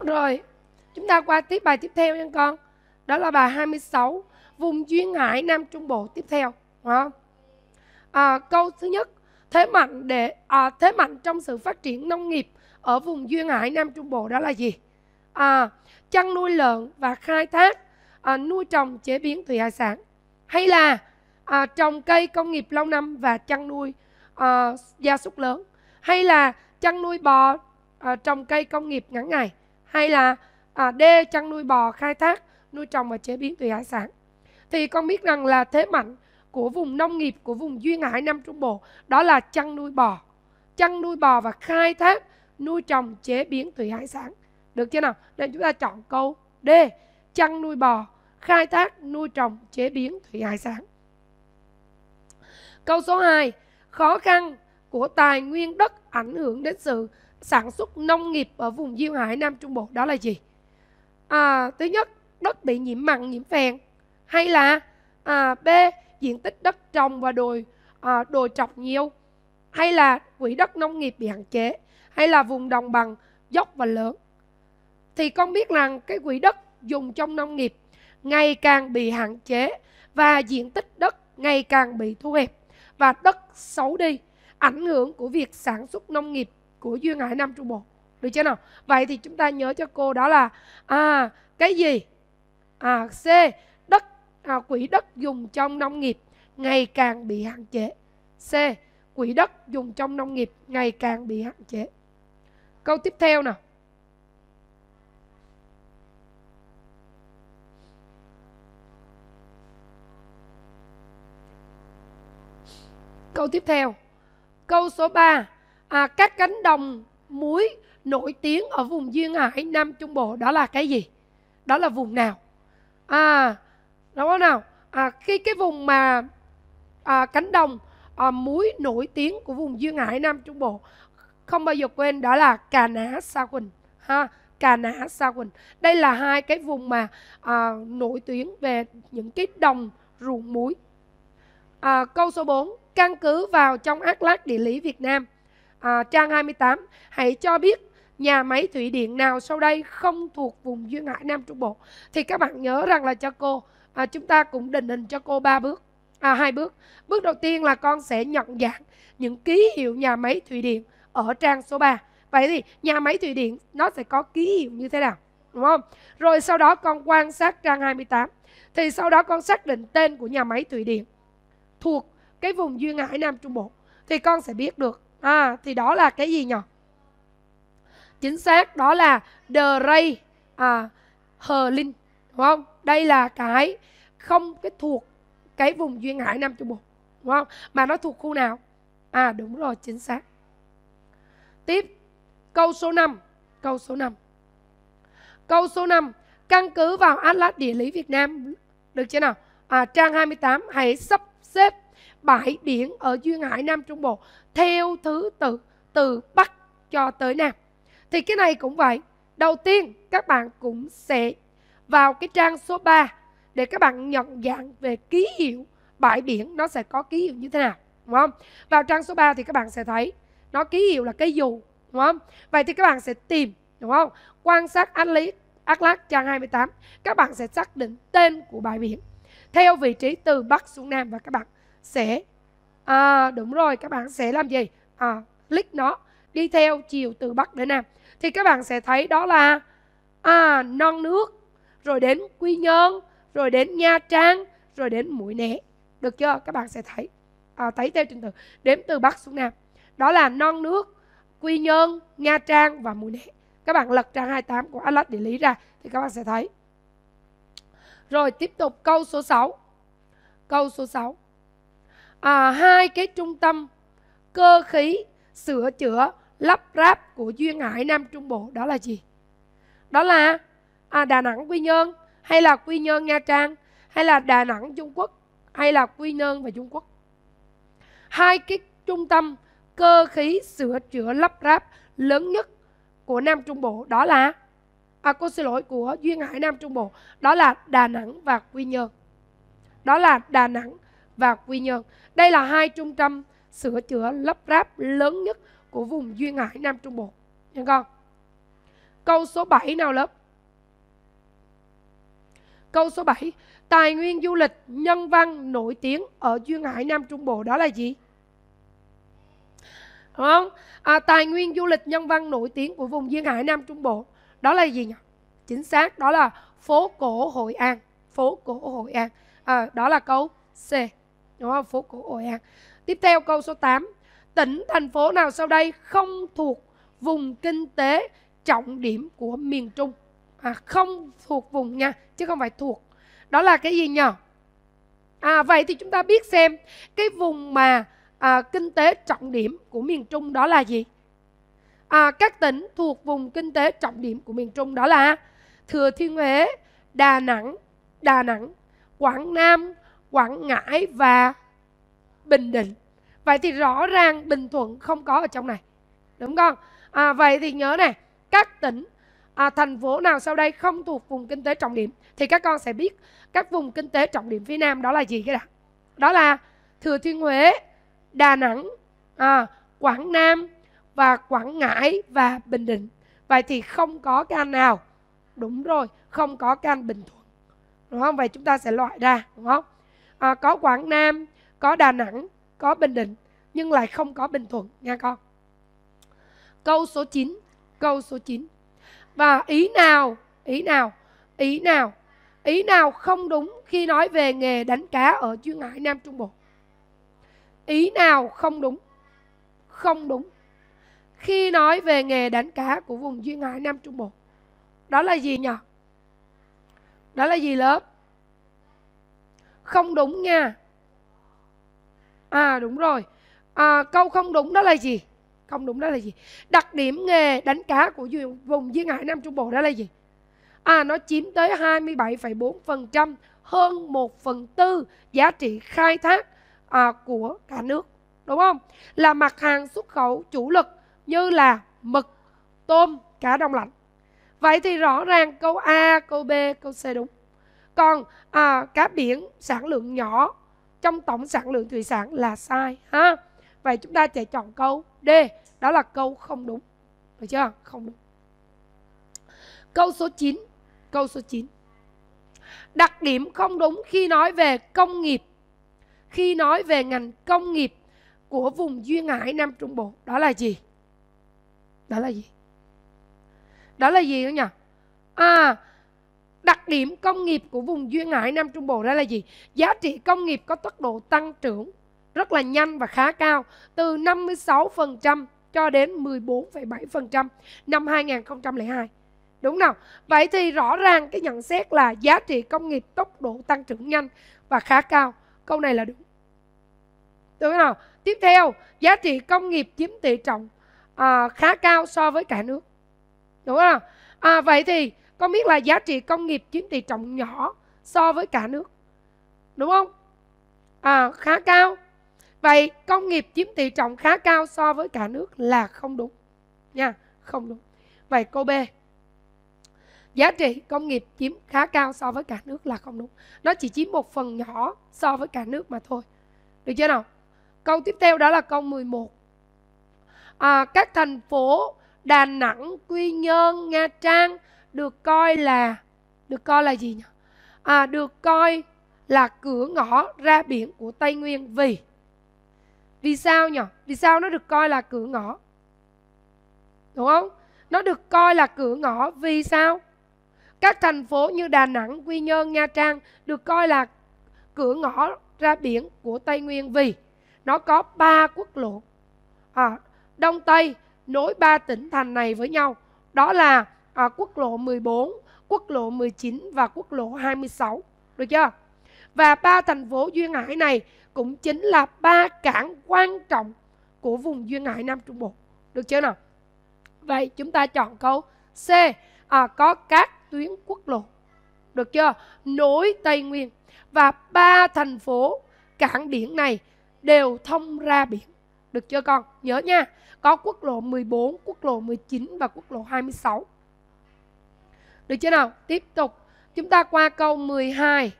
Rồi, chúng ta qua tiếp bài tiếp theo nha con. Đó là bài 26, vùng duyên hải Nam Trung Bộ tiếp theo. Không? À, câu thứ nhất, thế mạnh để à, thế mạnh trong sự phát triển nông nghiệp ở vùng duyên hải Nam Trung Bộ đó là gì? À, chăn nuôi lợn và khai thác à, nuôi trồng chế biến thủy hải sản hay là à, trồng cây công nghiệp lâu năm và chăn nuôi à, gia súc lớn hay là chăn nuôi bò à, trồng cây công nghiệp ngắn ngày hay là à, D chăn nuôi bò khai thác nuôi trồng và chế biến thủy hải sản thì con biết rằng là thế mạnh của vùng nông nghiệp của vùng duyên hải nam trung bộ đó là chăn nuôi bò chăn nuôi bò và khai thác nuôi trồng chế biến thủy hải sản được chưa nào nên chúng ta chọn câu D chăn nuôi bò khai thác nuôi trồng chế biến thủy hải sản câu số 2 khó khăn của tài nguyên đất ảnh hưởng đến sự sản xuất nông nghiệp ở vùng Duyên Hải Nam Trung Bộ đó là gì? À, thứ nhất, đất bị nhiễm mặn, nhiễm phèn hay là à, B, diện tích đất trồng và đồi à, đồi trọc nhiều hay là quỹ đất nông nghiệp bị hạn chế hay là vùng đồng bằng dốc và lớn thì con biết rằng cái quỹ đất dùng trong nông nghiệp ngày càng bị hạn chế và diện tích đất ngày càng bị thu hẹp và đất xấu đi ảnh hưởng của việc sản xuất nông nghiệp của duyên hải nam trung bộ được chưa nào vậy thì chúng ta nhớ cho cô đó là à cái gì à c đất à, quỹ đất dùng trong nông nghiệp ngày càng bị hạn chế c quỹ đất dùng trong nông nghiệp ngày càng bị hạn chế câu tiếp theo nào Câu tiếp theo. Câu số 3 à, các cánh đồng muối nổi tiếng ở vùng duyên hải nam trung bộ đó là cái gì đó là vùng nào à đúng không nào à, khi cái vùng mà à, cánh đồng à, muối nổi tiếng của vùng duyên hải nam trung bộ không bao giờ quên đó là cà ná sa huỳnh ha Cà ná Sa Huỳnh. Đây là hai cái vùng mà à, nổi tiếng về những cái đồng ruộng muối. À, câu số 4, căn cứ vào trong Atlas địa lý Việt Nam à, trang 28 hãy cho biết nhà máy thủy điện nào sau đây không thuộc vùng duyên hải Nam Trung Bộ thì các bạn nhớ rằng là cho cô à, chúng ta cũng định hình cho cô ba bước à, hai bước bước đầu tiên là con sẽ nhận dạng những ký hiệu nhà máy thủy điện ở trang số 3 vậy thì nhà máy thủy điện nó sẽ có ký hiệu như thế nào đúng không rồi sau đó con quan sát trang 28 thì sau đó con xác định tên của nhà máy thủy điện thuộc cái vùng duyên hải Nam Trung Bộ thì con sẽ biết được à, thì đó là cái gì nhỉ chính xác đó là the ray à, hờ linh đúng không đây là cái không cái thuộc cái vùng duyên hải nam trung bộ đúng không mà nó thuộc khu nào à đúng rồi chính xác tiếp câu số 5 câu số 5 câu số 5 căn cứ vào atlas địa lý việt nam được chưa nào à, trang 28 hãy sắp xếp bãi biển ở Duyên Hải Nam Trung Bộ theo thứ tự từ Bắc cho tới Nam. Thì cái này cũng vậy. Đầu tiên các bạn cũng sẽ vào cái trang số 3 để các bạn nhận dạng về ký hiệu bãi biển nó sẽ có ký hiệu như thế nào, đúng không? Vào trang số 3 thì các bạn sẽ thấy nó ký hiệu là cái dù, đúng không? Vậy thì các bạn sẽ tìm, đúng không? Quan sát Atlas, Atlas trang 28, các bạn sẽ xác định tên của bãi biển theo vị trí từ Bắc xuống Nam và các bạn sẽ à, đúng rồi các bạn sẽ làm gì à, click nó đi theo chiều từ Bắc đến Nam thì các bạn sẽ thấy đó là à, non nước rồi đến Quy Nhơn rồi đến Nha Trang rồi đến Mũi Né được chưa các bạn sẽ thấy à, thấy theo trình tự đếm từ Bắc xuống Nam đó là non nước Quy Nhơn Nha Trang và Mũi Né các bạn lật trang 28 của Atlas địa lý ra thì các bạn sẽ thấy rồi tiếp tục câu số 6. Câu số 6. À, hai cái trung tâm cơ khí sửa chữa lắp ráp của Duyên Hải Nam Trung Bộ đó là gì? Đó là à, Đà Nẵng Quy Nhơn hay là Quy Nhơn Nha Trang hay là Đà Nẵng Trung Quốc hay là Quy Nhơn và Trung Quốc. Hai cái trung tâm cơ khí sửa chữa lắp ráp lớn nhất của Nam Trung Bộ đó là à, cô xin lỗi của duyên hải nam trung bộ đó là đà nẵng và quy nhơn đó là đà nẵng và quy nhơn đây là hai trung tâm sửa chữa lắp ráp lớn nhất của vùng duyên hải nam trung bộ nha con câu số 7 nào lớp câu số 7 tài nguyên du lịch nhân văn nổi tiếng ở duyên hải nam trung bộ đó là gì đúng không à, tài nguyên du lịch nhân văn nổi tiếng của vùng duyên hải nam trung bộ đó là gì nhỉ chính xác đó là phố cổ hội an phố cổ hội an à, đó là câu c đúng không phố cổ hội an tiếp theo câu số 8 tỉnh thành phố nào sau đây không thuộc vùng kinh tế trọng điểm của miền trung à, không thuộc vùng nha chứ không phải thuộc đó là cái gì nhỉ à vậy thì chúng ta biết xem cái vùng mà à, kinh tế trọng điểm của miền trung đó là gì à, các tỉnh thuộc vùng kinh tế trọng điểm của miền Trung đó là Thừa Thiên Huế, Đà Nẵng, Đà Nẵng, Quảng Nam, Quảng Ngãi và Bình Định. Vậy thì rõ ràng Bình Thuận không có ở trong này. Đúng không? À, vậy thì nhớ này, các tỉnh à, thành phố nào sau đây không thuộc vùng kinh tế trọng điểm thì các con sẽ biết các vùng kinh tế trọng điểm phía Nam đó là gì cái đó. Đó là Thừa Thiên Huế, Đà Nẵng, à, Quảng Nam, và Quảng Ngãi và Bình Định. Vậy thì không có can nào. Đúng rồi, không có can Bình Thuận. Đúng không? Vậy chúng ta sẽ loại ra, đúng không? À, có Quảng Nam, có Đà Nẵng, có Bình Định nhưng lại không có Bình Thuận nha con. Câu số 9, câu số 9. Và ý nào, ý nào, ý nào, ý nào không đúng khi nói về nghề đánh cá ở Duyên Hải Nam Trung Bộ? Ý nào không đúng? Không đúng khi nói về nghề đánh cá của vùng duyên hải Nam Trung Bộ. Đó là gì nhỉ? Đó là gì lớp? Không đúng nha. À đúng rồi. À, câu không đúng đó là gì? Không đúng đó là gì? Đặc điểm nghề đánh cá của vùng duyên hải Nam Trung Bộ đó là gì? À nó chiếm tới 27,4% hơn 1 phần tư giá trị khai thác à, của cả nước. Đúng không? Là mặt hàng xuất khẩu chủ lực như là mực, tôm, cá đông lạnh. Vậy thì rõ ràng câu A, câu B, câu C đúng. Còn à, cá biển sản lượng nhỏ trong tổng sản lượng thủy sản là sai ha. Vậy chúng ta sẽ chọn câu D, đó là câu không đúng. Được chưa? Không đúng. Câu số 9, câu số 9. Đặc điểm không đúng khi nói về công nghiệp, khi nói về ngành công nghiệp của vùng Duyên Hải Nam Trung Bộ, đó là gì? đó là gì đó là gì nữa nhỉ à đặc điểm công nghiệp của vùng duyên hải nam trung bộ đó là gì giá trị công nghiệp có tốc độ tăng trưởng rất là nhanh và khá cao từ 56% cho đến 14,7% năm 2002. Đúng nào? Vậy thì rõ ràng cái nhận xét là giá trị công nghiệp tốc độ tăng trưởng nhanh và khá cao. Câu này là đúng. Đúng nào? Tiếp theo, giá trị công nghiệp chiếm tỷ trọng à, khá cao so với cả nước đúng không à, vậy thì có biết là giá trị công nghiệp chiếm tỷ trọng nhỏ so với cả nước đúng không à, khá cao vậy công nghiệp chiếm tỷ trọng khá cao so với cả nước là không đúng nha không đúng vậy cô b giá trị công nghiệp chiếm khá cao so với cả nước là không đúng nó chỉ chiếm một phần nhỏ so với cả nước mà thôi được chưa nào câu tiếp theo đó là câu 11 à, các thành phố Đà Nẵng, Quy Nhơn, Nha Trang được coi là được coi là gì nhỉ? À, được coi là cửa ngõ ra biển của Tây Nguyên vì vì sao nhỉ? Vì sao nó được coi là cửa ngõ? Đúng không? Nó được coi là cửa ngõ vì sao? Các thành phố như Đà Nẵng, Quy Nhơn, Nha Trang được coi là cửa ngõ ra biển của Tây Nguyên vì nó có ba quốc lộ. À, Đông Tây nối ba tỉnh thành này với nhau. Đó là à, quốc lộ 14, quốc lộ 19 và quốc lộ 26. Được chưa? Và ba thành phố Duyên Hải này cũng chính là ba cảng quan trọng của vùng Duyên Hải Nam Trung Bộ. Được chưa nào? Vậy chúng ta chọn câu C. À, có các tuyến quốc lộ. Được chưa? Nối Tây Nguyên. Và ba thành phố cảng biển này đều thông ra biển. Được chưa con? Nhớ nha. Có quốc lộ 14, quốc lộ 19 và quốc lộ 26. Được chưa nào? Tiếp tục. Chúng ta qua câu 12.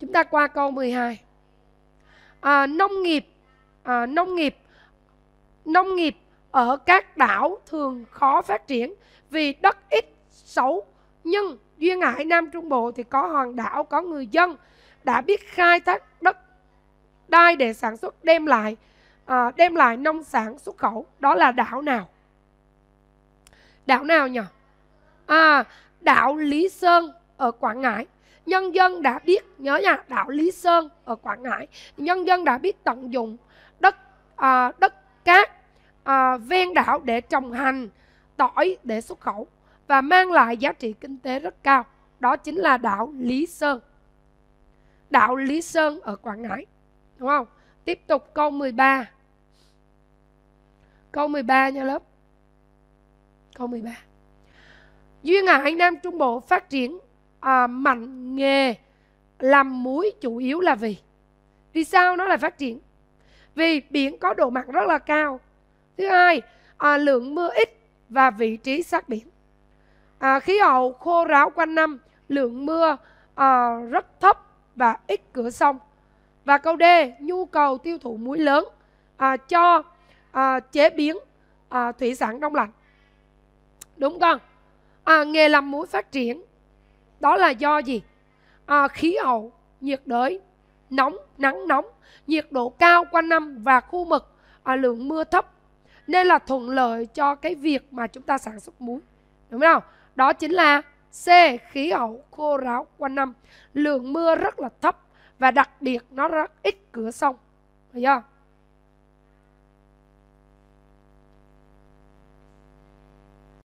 Chúng ta qua câu 12. À, nông nghiệp à, nông nghiệp nông nghiệp ở các đảo thường khó phát triển vì đất ít xấu nhưng duyên hải nam trung bộ thì có hòn đảo có người dân đã biết khai thác đất đai để sản xuất đem lại à, đem lại nông sản xuất khẩu đó là đảo nào đảo nào nhỉ à, đảo lý sơn ở quảng ngãi nhân dân đã biết nhớ nha đảo lý sơn ở quảng ngãi nhân dân đã biết tận dụng đất à, đất cát à, ven đảo để trồng hành tỏi để xuất khẩu và mang lại giá trị kinh tế rất cao đó chính là đảo lý sơn đảo lý sơn ở quảng ngãi Đúng không? Tiếp tục câu 13. Câu 13 nha lớp. Câu 13. Duyên hải Nam Trung Bộ phát triển à, mạnh nghề làm muối chủ yếu là vì vì sao nó lại phát triển? Vì biển có độ mặn rất là cao. Thứ hai, à, lượng mưa ít và vị trí sát biển. À, khí hậu khô ráo quanh năm, lượng mưa à, rất thấp và ít cửa sông. Và câu D, nhu cầu tiêu thụ muối lớn à, cho à, chế biến à, thủy sản đông lạnh. Đúng không? À, nghề làm muối phát triển đó là do gì? À, khí hậu, nhiệt đới, nóng, nắng nóng, nhiệt độ cao quanh năm và khu vực à, lượng mưa thấp nên là thuận lợi cho cái việc mà chúng ta sản xuất muối. Đúng không? Đó chính là C. Khí hậu khô ráo quanh năm, lượng mưa rất là thấp và đặc biệt nó rất ít cửa sông thấy chưa